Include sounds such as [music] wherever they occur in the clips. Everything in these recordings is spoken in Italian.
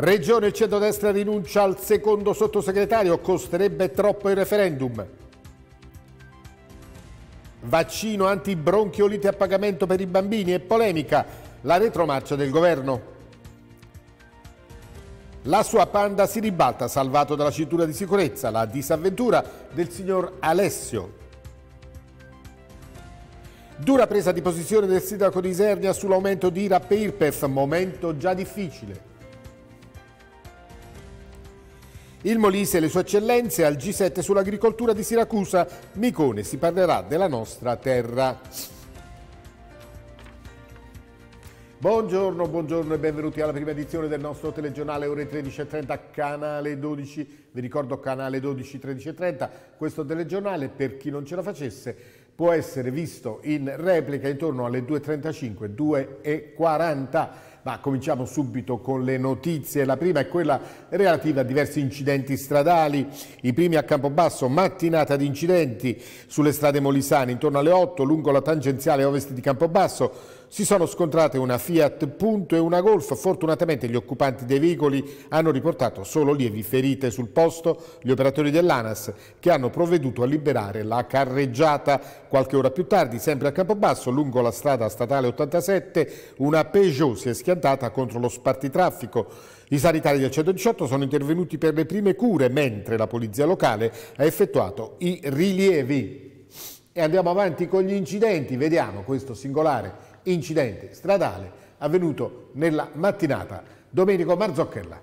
Regione e centrodestra rinuncia al secondo sottosegretario, costerebbe troppo il referendum. Vaccino antibronchiolite a pagamento per i bambini e polemica, la retromarcia del governo. La sua panda si ribalta, salvato dalla cintura di sicurezza, la disavventura del signor Alessio. Dura presa di posizione del sindaco di Isernia sull'aumento di IRAP e IRPEF, momento già difficile. Il Molise e le sue eccellenze al G7 sull'agricoltura di Siracusa. Micone si parlerà della nostra terra. Buongiorno, buongiorno e benvenuti alla prima edizione del nostro telegiornale ore 13.30, canale 12. Vi ricordo canale 12, 13.30. Questo telegiornale, per chi non ce la facesse, può essere visto in replica intorno alle 2.35, 2.40 ma cominciamo subito con le notizie. La prima è quella relativa a diversi incidenti stradali, i primi a Campobasso, mattinata di incidenti sulle strade molisane, intorno alle 8 lungo la tangenziale ovest di Campobasso, si sono scontrate una Fiat Punto e una Golf. Fortunatamente gli occupanti dei veicoli hanno riportato solo lievi ferite sul posto gli operatori dell'ANAS che hanno provveduto a liberare la carreggiata. Qualche ora più tardi, sempre a Campobasso, lungo la strada statale 87, una Peugeot si è schiantata contro lo spartitraffico. I sanitari del 118 sono intervenuti per le prime cure, mentre la polizia locale ha effettuato i rilievi. E andiamo avanti con gli incidenti, vediamo questo singolare incidente stradale avvenuto nella mattinata. Domenico Marzocchella.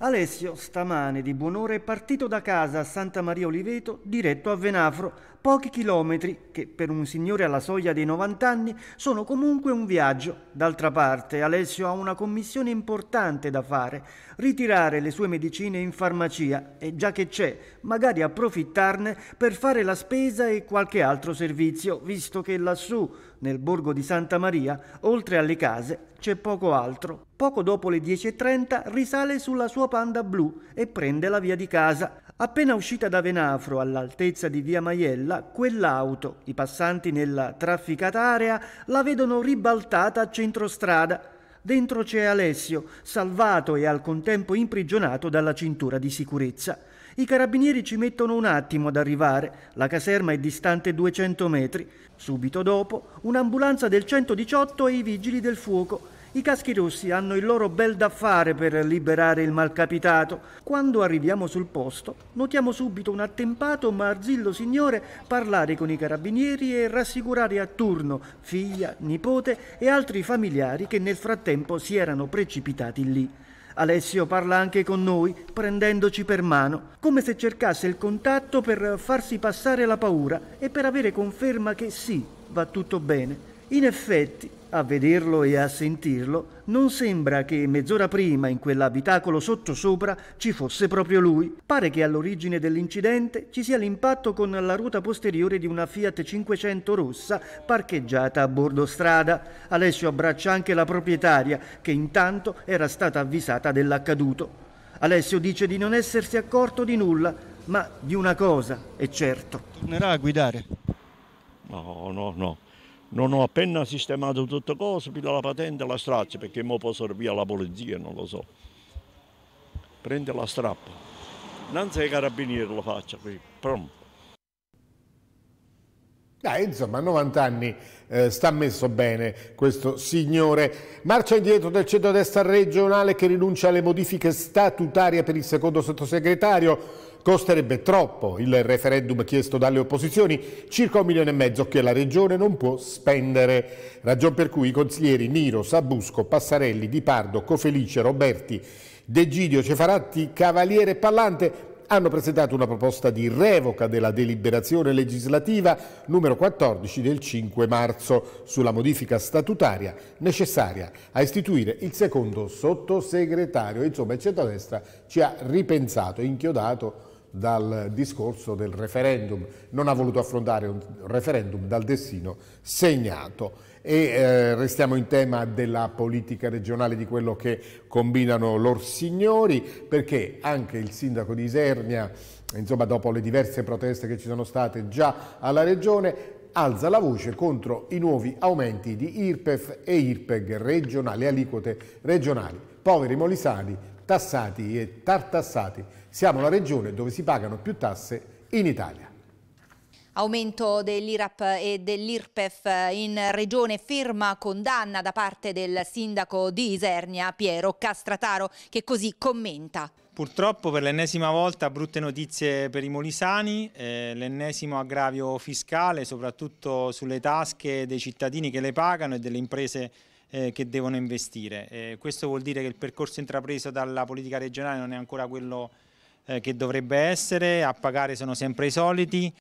Alessio stamane di buon'ora, è partito da casa a Santa Maria Oliveto diretto a Venafro pochi chilometri che per un signore alla soglia dei 90 anni sono comunque un viaggio. D'altra parte Alessio ha una commissione importante da fare, ritirare le sue medicine in farmacia e già che c'è, magari approfittarne per fare la spesa e qualche altro servizio, visto che lassù, nel borgo di Santa Maria, oltre alle case, c'è poco altro. Poco dopo le 10.30 risale sulla sua panda blu e prende la via di casa. Appena uscita da Venafro all'altezza di via Maiella, quell'auto, i passanti nella trafficata area, la vedono ribaltata a centrostrada. Dentro c'è Alessio, salvato e al contempo imprigionato dalla cintura di sicurezza. I carabinieri ci mettono un attimo ad arrivare, la caserma è distante 200 metri. Subito dopo, un'ambulanza del 118 e i vigili del fuoco i caschi rossi hanno il loro bel da fare per liberare il malcapitato. Quando arriviamo sul posto, notiamo subito un attempato ma arzillo signore parlare con i carabinieri e rassicurare a turno figlia, nipote e altri familiari che nel frattempo si erano precipitati lì. Alessio parla anche con noi, prendendoci per mano, come se cercasse il contatto per farsi passare la paura e per avere conferma che sì, va tutto bene. In effetti, a vederlo e a sentirlo, non sembra che mezz'ora prima in quell'abitacolo sottosopra ci fosse proprio lui. Pare che all'origine dell'incidente ci sia l'impatto con la ruta posteriore di una Fiat 500 rossa parcheggiata a bordo strada. Alessio abbraccia anche la proprietaria, che intanto era stata avvisata dell'accaduto. Alessio dice di non essersi accorto di nulla, ma di una cosa è certo. Tornerà a guidare? No, no, no non ho appena sistemato tutto cosa, piglio la patente e la straccia, perché mo posso servire la polizia, non lo so. Prende la strappa. Innanzi ai carabinieri lo faccia, pronto. Dai, insomma, a 90 anni eh, sta messo bene questo signore. Marcia indietro del centro-destra regionale che rinuncia alle modifiche statutarie per il secondo sottosegretario. Costerebbe troppo il referendum chiesto dalle opposizioni, circa un milione e mezzo che la Regione non può spendere. Ragion per cui i consiglieri Niro, Sabusco, Passarelli, Di Pardo, Cofelice, Roberti, De Gidio, Cefaratti, Cavaliere e Pallante hanno presentato una proposta di revoca della deliberazione legislativa numero 14 del 5 marzo sulla modifica statutaria necessaria a istituire il secondo sottosegretario. Insomma, il centrodestra ci ha ripensato, inchiodato dal discorso del referendum, non ha voluto affrontare un referendum dal destino segnato. E eh, restiamo in tema della politica regionale, di quello che combinano lor signori, perché anche il sindaco di Isernia, insomma, dopo le diverse proteste che ci sono state già alla regione, alza la voce contro i nuovi aumenti di IRPEF e IRPEG regionali, aliquote regionali. Poveri molisani, tassati e tartassati. Siamo la regione dove si pagano più tasse in Italia. Aumento dell'IRAP e dell'IRPEF in regione firma condanna da parte del sindaco di Isernia Piero Castrataro che così commenta. Purtroppo per l'ennesima volta brutte notizie per i molisani, eh, l'ennesimo aggravio fiscale soprattutto sulle tasche dei cittadini che le pagano e delle imprese eh, che devono investire. Eh, questo vuol dire che il percorso intrapreso dalla politica regionale non è ancora quello eh, che dovrebbe essere, a pagare sono sempre i soliti.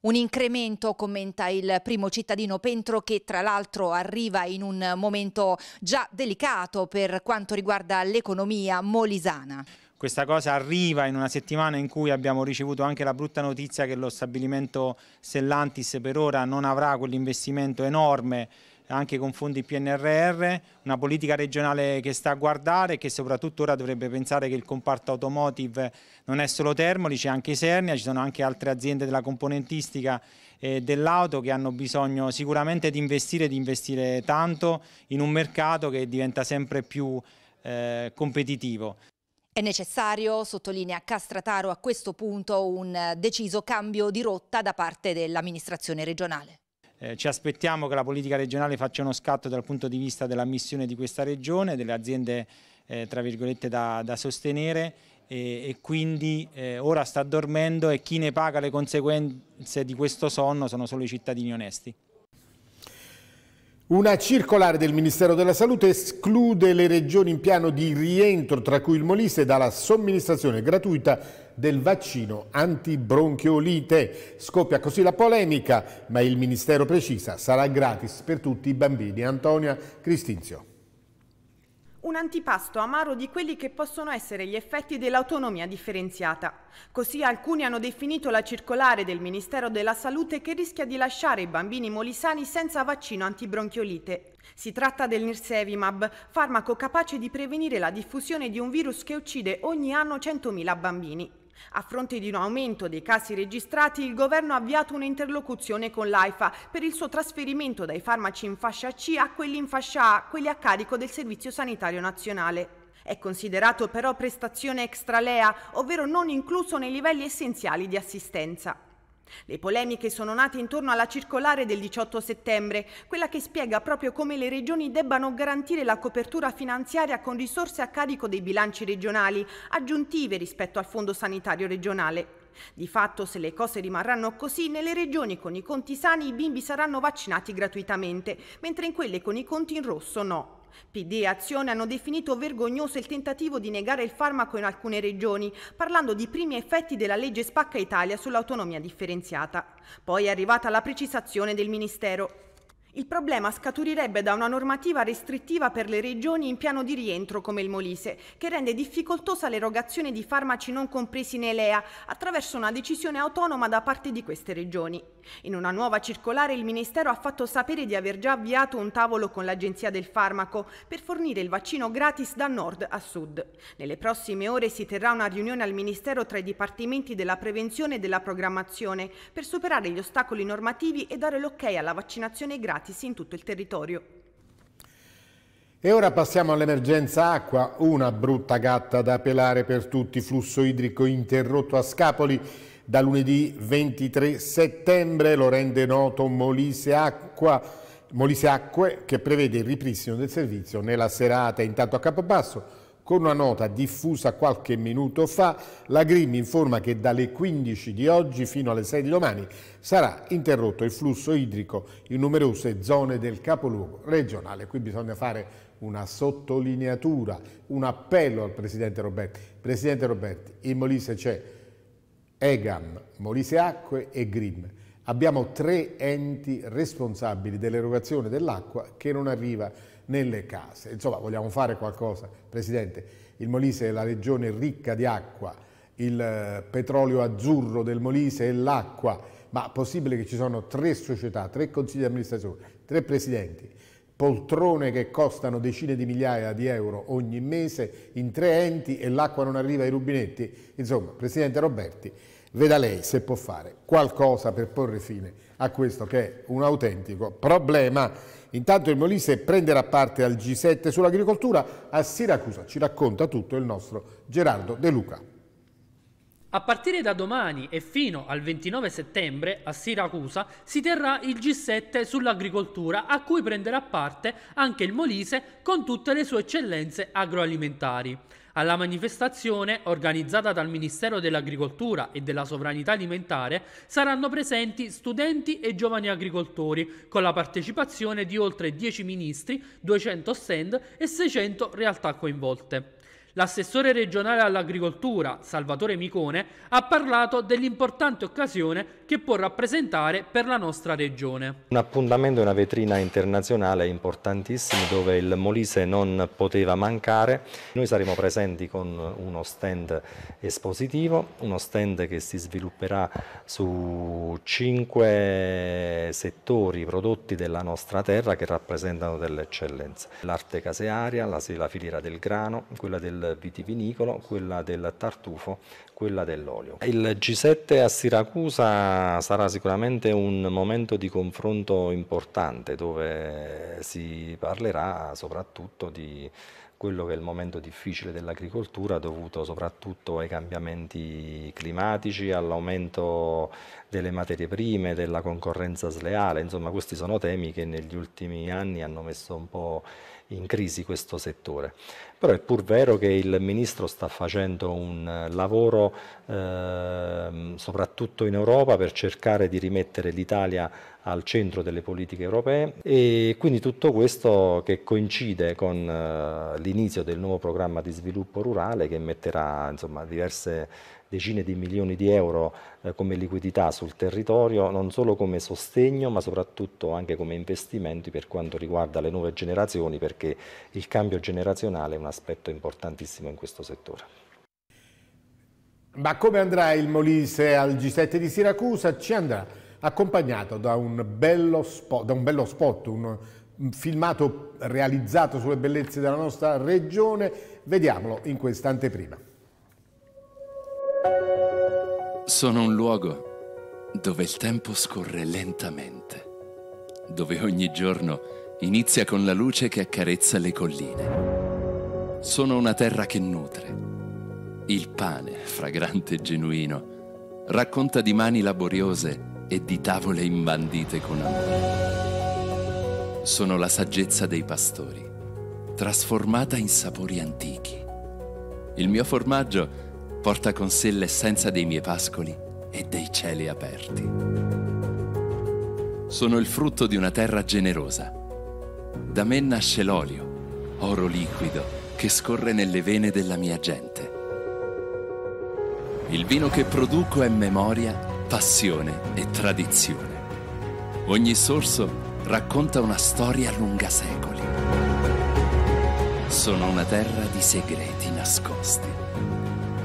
Un incremento, commenta il primo cittadino Pentro, che tra l'altro arriva in un momento già delicato per quanto riguarda l'economia molisana. Questa cosa arriva in una settimana in cui abbiamo ricevuto anche la brutta notizia che lo stabilimento Sellantis per ora non avrà quell'investimento enorme anche con fondi PNRR, una politica regionale che sta a guardare e che soprattutto ora dovrebbe pensare che il comparto automotive non è solo Termoli, c'è anche Sernia, ci sono anche altre aziende della componentistica eh, dell'auto che hanno bisogno sicuramente di investire, di investire tanto in un mercato che diventa sempre più eh, competitivo. È necessario, sottolinea Castrataro a questo punto, un deciso cambio di rotta da parte dell'amministrazione regionale. Eh, ci aspettiamo che la politica regionale faccia uno scatto dal punto di vista della missione di questa regione, delle aziende eh, tra virgolette da, da sostenere e, e quindi eh, ora sta dormendo e chi ne paga le conseguenze di questo sonno sono solo i cittadini onesti. Una circolare del Ministero della Salute esclude le regioni in piano di rientro, tra cui il Molise, dalla somministrazione gratuita del vaccino antibronchiolite. Scoppia così la polemica, ma il Ministero precisa sarà gratis per tutti i bambini. Antonia Cristinzio un antipasto amaro di quelli che possono essere gli effetti dell'autonomia differenziata. Così alcuni hanno definito la circolare del Ministero della Salute che rischia di lasciare i bambini molisani senza vaccino antibronchiolite. Si tratta del Nirsevimab, farmaco capace di prevenire la diffusione di un virus che uccide ogni anno 100.000 bambini. A fronte di un aumento dei casi registrati, il governo ha avviato un'interlocuzione con l'AIFA per il suo trasferimento dai farmaci in fascia C a quelli in fascia A, quelli a carico del Servizio Sanitario Nazionale. È considerato però prestazione extralea, ovvero non incluso nei livelli essenziali di assistenza. Le polemiche sono nate intorno alla circolare del 18 settembre, quella che spiega proprio come le regioni debbano garantire la copertura finanziaria con risorse a carico dei bilanci regionali, aggiuntive rispetto al Fondo Sanitario regionale. Di fatto, se le cose rimarranno così, nelle regioni con i conti sani i bimbi saranno vaccinati gratuitamente, mentre in quelle con i conti in rosso no. PD e Azione hanno definito vergognoso il tentativo di negare il farmaco in alcune regioni, parlando di primi effetti della legge Spacca Italia sull'autonomia differenziata. Poi è arrivata la precisazione del Ministero. Il problema scaturirebbe da una normativa restrittiva per le regioni in piano di rientro come il Molise, che rende difficoltosa l'erogazione di farmaci non compresi nei LEA attraverso una decisione autonoma da parte di queste regioni. In una nuova circolare il Ministero ha fatto sapere di aver già avviato un tavolo con l'Agenzia del Farmaco per fornire il vaccino gratis da nord a sud. Nelle prossime ore si terrà una riunione al Ministero tra i dipartimenti della prevenzione e della programmazione per superare gli ostacoli normativi e dare l'ok alla vaccinazione gratis gratis in tutto il territorio. E ora passiamo all'emergenza acqua, una brutta gatta da pelare per tutti, flusso idrico interrotto a Scapoli da lunedì 23 settembre, lo rende noto Molise Acqua, Molise Acque che prevede il ripristino del servizio nella serata. Intanto a Capobasso con una nota diffusa qualche minuto fa, la Grim informa che dalle 15 di oggi fino alle 6 di domani sarà interrotto il flusso idrico in numerose zone del capoluogo regionale. Qui bisogna fare una sottolineatura, un appello al Presidente Roberti. Presidente Roberti, in Molise c'è EGAM, Molise Acque e Grim. Abbiamo tre enti responsabili dell'erogazione dell'acqua che non arriva nelle case. Insomma, vogliamo fare qualcosa, Presidente. Il Molise è la regione ricca di acqua, il eh, petrolio azzurro del Molise è l'acqua, ma possibile che ci sono tre società, tre consigli di amministrazione, tre presidenti, poltrone che costano decine di migliaia di euro ogni mese in tre enti e l'acqua non arriva ai rubinetti? Insomma, Presidente Roberti, Veda lei se può fare qualcosa per porre fine a questo che è un autentico problema. Intanto il Molise prenderà parte al G7 sull'agricoltura a Siracusa. Ci racconta tutto il nostro Gerardo De Luca. A partire da domani e fino al 29 settembre a Siracusa si terrà il G7 sull'agricoltura a cui prenderà parte anche il Molise con tutte le sue eccellenze agroalimentari. Alla manifestazione, organizzata dal Ministero dell'Agricoltura e della Sovranità Alimentare, saranno presenti studenti e giovani agricoltori, con la partecipazione di oltre 10 ministri, 200 stand e 600 realtà coinvolte. L'assessore regionale all'agricoltura, Salvatore Micone, ha parlato dell'importante occasione che può rappresentare per la nostra regione. Un appuntamento e una vetrina internazionale importantissimi dove il Molise non poteva mancare. Noi saremo presenti con uno stand espositivo, uno stand che si svilupperà su cinque settori prodotti della nostra terra che rappresentano delle eccellenze. L'arte casearia, la, filiera del grano, quella del vitivinicolo, quella del tartufo, quella dell'olio. Il G7 a Siracusa sarà sicuramente un momento di confronto importante dove si parlerà soprattutto di quello che è il momento difficile dell'agricoltura dovuto soprattutto ai cambiamenti climatici, all'aumento delle materie prime, della concorrenza sleale, insomma questi sono temi che negli ultimi anni hanno messo un po' in crisi questo settore. Però è pur vero che il Ministro sta facendo un eh, lavoro eh, soprattutto in Europa per cercare di rimettere l'Italia al centro delle politiche europee e quindi tutto questo che coincide con eh, l'inizio del nuovo programma di sviluppo rurale che metterà insomma, diverse decine di milioni di euro eh, come liquidità sul territorio, non solo come sostegno ma soprattutto anche come investimenti per quanto riguarda le nuove generazioni perché il cambio generazionale è un aspetto importantissimo in questo settore. Ma come andrà il Molise al G7 di Siracusa? Ci andrà accompagnato da un bello spot, da un, bello spot un filmato realizzato sulle bellezze della nostra regione. Vediamolo in questa anteprima. Sono un luogo dove il tempo scorre lentamente, dove ogni giorno inizia con la luce che accarezza le colline. Sono una terra che nutre. Il pane, fragrante e genuino, racconta di mani laboriose e di tavole imbandite con amore. Sono la saggezza dei pastori, trasformata in sapori antichi. Il mio formaggio porta con sé l'essenza dei miei pascoli e dei cieli aperti. Sono il frutto di una terra generosa. Da me nasce l'olio, oro liquido, che scorre nelle vene della mia gente. Il vino che produco è memoria passione e tradizione. Ogni sorso racconta una storia lunga secoli. Sono una terra di segreti nascosti.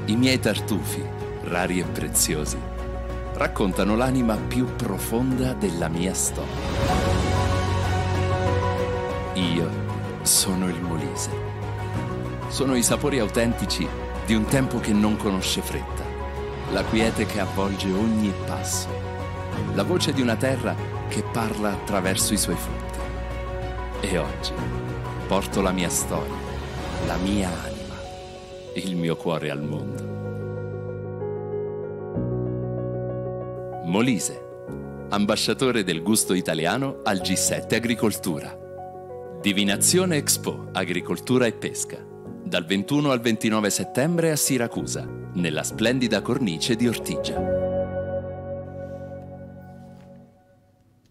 I miei tartufi, rari e preziosi, raccontano l'anima più profonda della mia storia. Io sono il Molise. Sono i sapori autentici di un tempo che non conosce fretta la quiete che avvolge ogni passo, la voce di una terra che parla attraverso i suoi frutti. E oggi porto la mia storia, la mia anima, il mio cuore al mondo. Molise, ambasciatore del gusto italiano al G7 Agricoltura. Divinazione Expo, Agricoltura e Pesca dal 21 al 29 settembre a Siracusa, nella splendida cornice di Ortigia.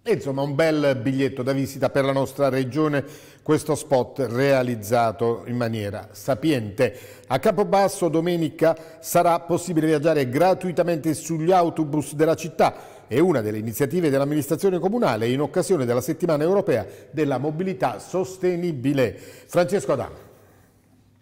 Insomma, un bel biglietto da visita per la nostra regione, questo spot realizzato in maniera sapiente. A Capobasso domenica sarà possibile viaggiare gratuitamente sugli autobus della città. È una delle iniziative dell'amministrazione comunale in occasione della settimana europea della mobilità sostenibile. Francesco Adamo.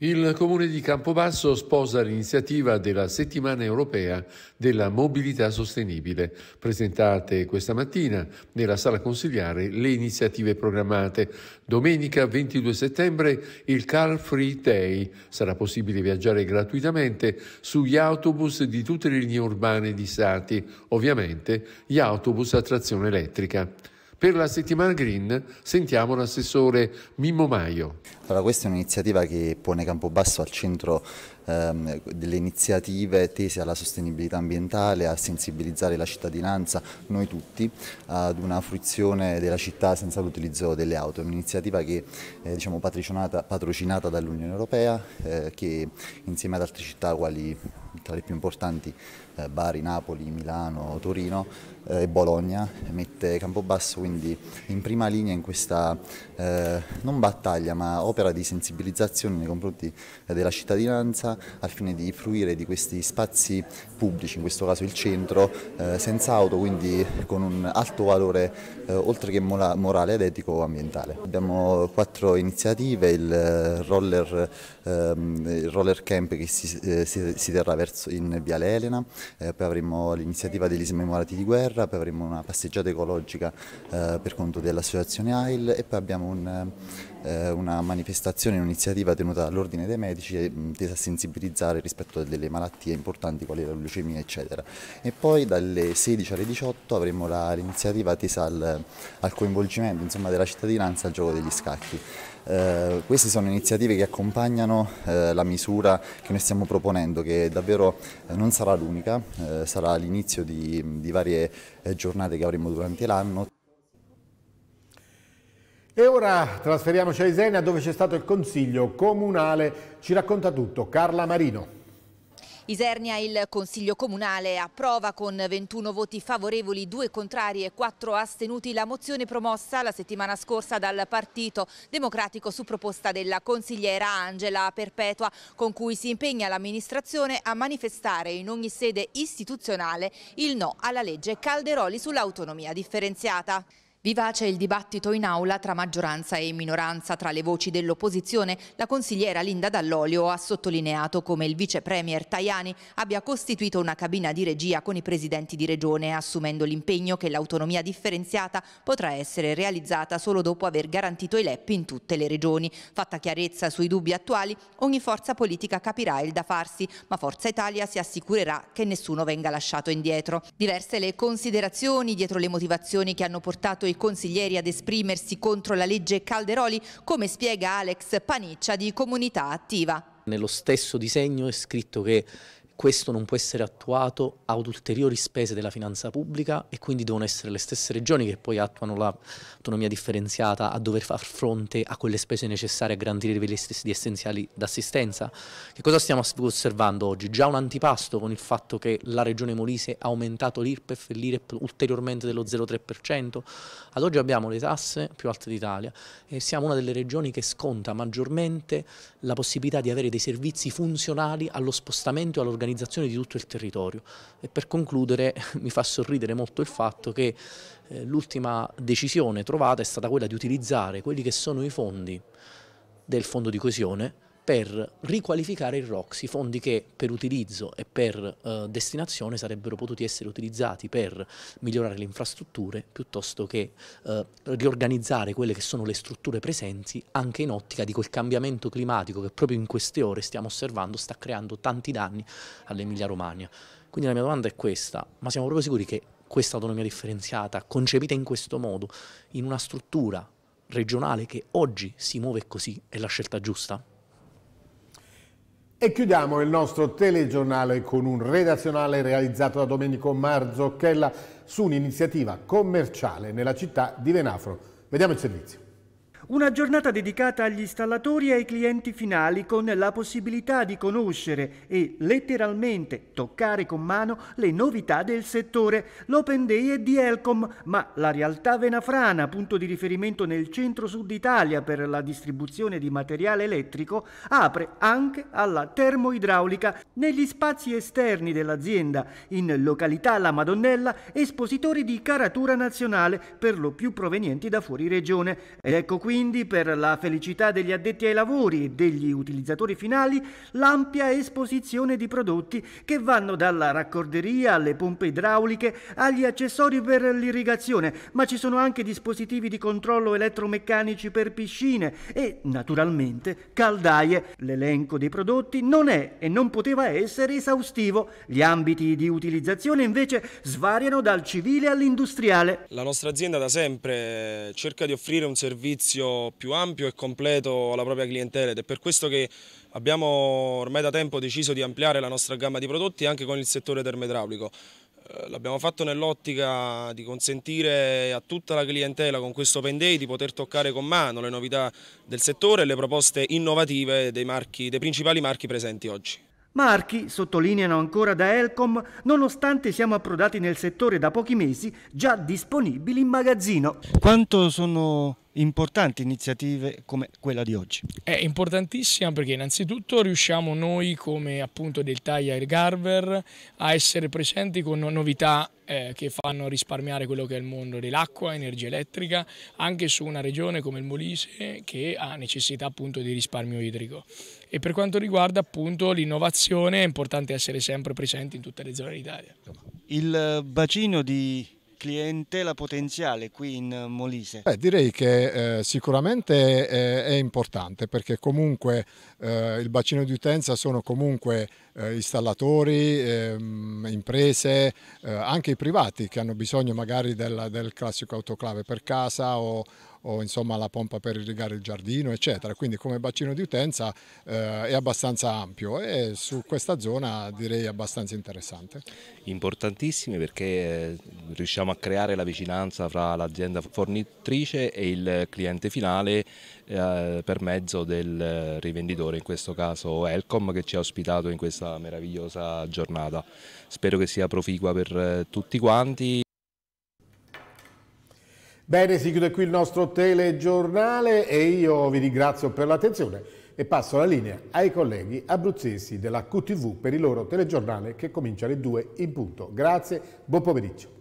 Il comune di Campobasso sposa l'iniziativa della settimana europea della mobilità sostenibile. Presentate questa mattina nella sala consigliare le iniziative programmate. Domenica 22 settembre il Car Free Day. Sarà possibile viaggiare gratuitamente sugli autobus di tutte le linee urbane di Sati, ovviamente gli autobus a trazione elettrica. Per la settimana green sentiamo l'assessore Mimmo Maio. Allora, questa è un'iniziativa che pone Campobasso al centro ehm, delle iniziative tese alla sostenibilità ambientale, a sensibilizzare la cittadinanza, noi tutti, ad una fruizione della città senza l'utilizzo delle auto. È un'iniziativa che è eh, diciamo, patrocinata dall'Unione Europea, eh, che insieme ad altre città quali tra le più importanti eh, Bari, Napoli, Milano, Torino eh, e Bologna, mette Campobasso quindi in prima linea in questa eh, non battaglia ma opera opera di sensibilizzazione nei confronti eh, della cittadinanza al fine di fruire di questi spazi pubblici, in questo caso il centro, eh, senza auto, quindi con un alto valore eh, oltre che morale ed etico ambientale. Abbiamo quattro iniziative, il roller, ehm, il roller camp che si, si terrà verso, in Viale Elena, poi avremo l'iniziativa degli smemorati di guerra, poi avremo una passeggiata ecologica per conto dell'associazione AIL e poi abbiamo un eh, una manifestazione, un'iniziativa tenuta dall'Ordine dei Medici eh, tesa a sensibilizzare rispetto a delle malattie importanti quali la leucemia eccetera. E poi dalle 16 alle 18 avremo l'iniziativa tesa al, al coinvolgimento insomma, della cittadinanza al gioco degli scacchi. Eh, queste sono iniziative che accompagnano eh, la misura che noi stiamo proponendo, che davvero eh, non sarà l'unica, eh, sarà l'inizio di, di varie giornate che avremo durante l'anno. E ora trasferiamoci a Isena dove c'è stato il Consiglio Comunale. Ci racconta tutto Carla Marino. Isernia il Consiglio Comunale approva con 21 voti favorevoli, 2 contrari e 4 astenuti la mozione promossa la settimana scorsa dal Partito Democratico su proposta della consigliera Angela Perpetua con cui si impegna l'amministrazione a manifestare in ogni sede istituzionale il no alla legge Calderoli sull'autonomia differenziata. Vivace il dibattito in aula tra maggioranza e minoranza. Tra le voci dell'opposizione, la consigliera Linda Dall'Olio ha sottolineato come il vice premier Tajani abbia costituito una cabina di regia con i presidenti di regione, assumendo l'impegno che l'autonomia differenziata potrà essere realizzata solo dopo aver garantito i LEP in tutte le regioni. Fatta chiarezza sui dubbi attuali, ogni forza politica capirà il da farsi, ma Forza Italia si assicurerà che nessuno venga lasciato indietro. Diverse le considerazioni dietro le motivazioni che hanno portato i consiglieri ad esprimersi contro la legge Calderoli, come spiega Alex Paniccia di Comunità Attiva. Nello stesso disegno è scritto che questo non può essere attuato ad ulteriori spese della finanza pubblica e quindi devono essere le stesse regioni che poi attuano l'autonomia differenziata a dover far fronte a quelle spese necessarie a garantire i livelli stessi di essenziali d'assistenza. Che cosa stiamo osservando oggi? Già un antipasto con il fatto che la regione Molise ha aumentato l'IRPEF e l'IREP ulteriormente dello 0,3%, ad oggi abbiamo le tasse più alte d'Italia e siamo una delle regioni che sconta maggiormente la possibilità di avere dei servizi funzionali allo spostamento e all'organizzazione l'organizzazione di tutto il territorio. E per concludere [laughs] mi fa sorridere molto il fatto che eh, l'ultima decisione trovata è stata quella di utilizzare quelli che sono i fondi del fondo di coesione per riqualificare il ROX, i fondi che per utilizzo e per eh, destinazione sarebbero potuti essere utilizzati per migliorare le infrastrutture piuttosto che eh, riorganizzare quelle che sono le strutture presenti anche in ottica di quel cambiamento climatico che proprio in queste ore stiamo osservando sta creando tanti danni all'Emilia Romagna. Quindi la mia domanda è questa, ma siamo proprio sicuri che questa autonomia differenziata, concepita in questo modo, in una struttura regionale che oggi si muove così, è la scelta giusta? E chiudiamo il nostro telegiornale con un redazionale realizzato da Domenico Marzocchella su un'iniziativa commerciale nella città di Venafro. Vediamo il servizio. Una giornata dedicata agli installatori e ai clienti finali con la possibilità di conoscere e letteralmente toccare con mano le novità del settore. L'Open Day è di Elcom, ma la realtà venafrana, punto di riferimento nel centro-sud Italia per la distribuzione di materiale elettrico, apre anche alla termoidraulica. Negli spazi esterni dell'azienda, in località La Madonnella, espositori di caratura nazionale, per lo più provenienti da fuori regione. Ed ecco qui quindi per la felicità degli addetti ai lavori e degli utilizzatori finali l'ampia esposizione di prodotti che vanno dalla raccorderia alle pompe idrauliche agli accessori per l'irrigazione, ma ci sono anche dispositivi di controllo elettromeccanici per piscine e naturalmente caldaie. L'elenco dei prodotti non è e non poteva essere esaustivo. Gli ambiti di utilizzazione invece svariano dal civile all'industriale. La nostra azienda da sempre eh, cerca di offrire un servizio servizio più ampio e completo alla propria clientela ed è per questo che abbiamo ormai da tempo deciso di ampliare la nostra gamma di prodotti anche con il settore termoidraulico. Eh, l'abbiamo fatto nell'ottica di consentire a tutta la clientela con questo Open Day di poter toccare con mano le novità del settore e le proposte innovative dei, marchi, dei principali marchi presenti oggi. Marchi, sottolineano ancora da Elcom, nonostante siamo approdati nel settore da pochi mesi, già disponibili in magazzino. Quanto sono importanti iniziative come quella di oggi? È importantissima perché innanzitutto riusciamo noi come appunto del Tire Garver a essere presenti con novità eh, che fanno risparmiare quello che è il mondo dell'acqua, energia elettrica, anche su una regione come il Molise che ha necessità appunto di risparmio idrico e per quanto riguarda appunto l'innovazione è importante essere sempre presenti in tutte le zone d'Italia. Il bacino di clientela potenziale qui in Molise? Eh, direi che eh, sicuramente è, eh, è, importante perché comunque eh, il bacino di utenza sono comunque eh, installatori, ehm, imprese, eh, anche i privati che hanno bisogno magari del, del classico autoclave per casa o o insomma la pompa per irrigare il giardino, eccetera. Quindi come bacino di utenza eh, è abbastanza ampio e su questa zona direi abbastanza interessante. Importantissimi perché eh, riusciamo a creare la vicinanza fra l'azienda fornitrice e il cliente finale eh, per mezzo del rivenditore, in questo caso Elcom che ci ha ospitato in questa meravigliosa giornata. Spero che sia proficua per eh, tutti quanti. Bene, si chiude qui il nostro telegiornale e io vi ringrazio per l'attenzione e passo la linea ai colleghi abruzzesi della QTV per il loro telegiornale che comincia alle 2 in punto. Grazie, buon pomeriggio.